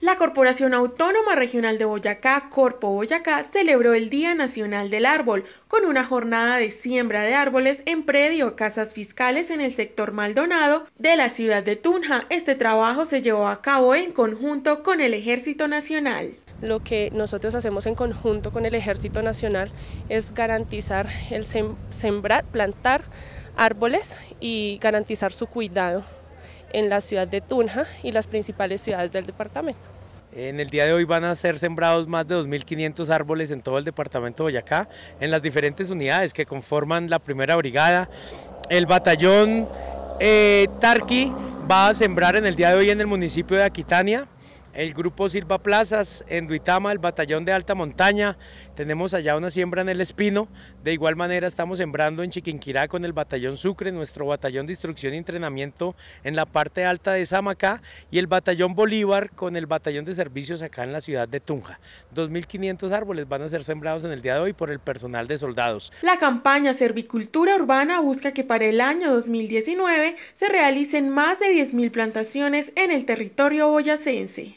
La Corporación Autónoma Regional de Boyacá, Corpo Boyacá, celebró el Día Nacional del Árbol con una jornada de siembra de árboles en predio casas fiscales en el sector Maldonado de la ciudad de Tunja. Este trabajo se llevó a cabo en conjunto con el Ejército Nacional lo que nosotros hacemos en conjunto con el Ejército Nacional es garantizar el sembrar, plantar árboles y garantizar su cuidado en la ciudad de Tunja y las principales ciudades del departamento. En el día de hoy van a ser sembrados más de 2.500 árboles en todo el departamento de Boyacá, en las diferentes unidades que conforman la primera brigada. El batallón eh, Tarqui va a sembrar en el día de hoy en el municipio de Aquitania, el grupo Silva Plazas, en Duitama, el batallón de alta montaña, tenemos allá una siembra en el espino, de igual manera estamos sembrando en Chiquinquirá con el batallón Sucre, nuestro batallón de instrucción y entrenamiento en la parte alta de Samacá y el batallón Bolívar con el batallón de servicios acá en la ciudad de Tunja. 2.500 árboles van a ser sembrados en el día de hoy por el personal de soldados. La campaña Servicultura Urbana busca que para el año 2019 se realicen más de 10.000 plantaciones en el territorio boyacense.